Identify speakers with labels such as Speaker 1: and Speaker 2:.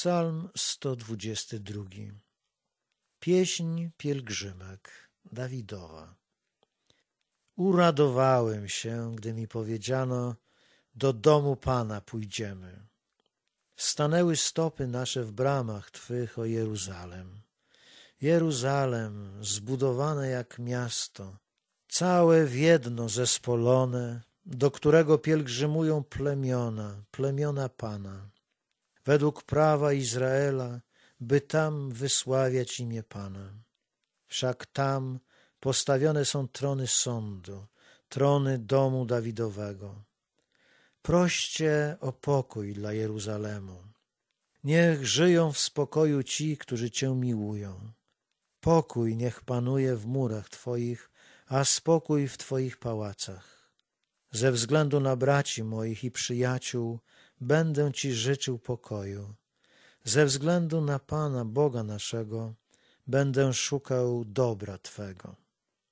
Speaker 1: Psalm 122. Pieśń pielgrzymek Dawidowa. Uradowałem się, gdy mi powiedziano, do domu Pana pójdziemy. Stanęły stopy nasze w bramach Twych, o Jeruzalem. Jeruzalem, zbudowane jak miasto, całe w jedno zespolone, do którego pielgrzymują plemiona, plemiona Pana według prawa Izraela, by tam wysławiać imię Pana. Wszak tam postawione są trony sądu, trony domu Dawidowego. Proście o pokój dla Jeruzalemu. Niech żyją w spokoju ci, którzy Cię miłują. Pokój niech panuje w murach Twoich, a spokój w Twoich pałacach. Ze względu na braci moich i przyjaciół będę Ci życzył pokoju. Ze względu na Pana Boga naszego będę szukał dobra Twego.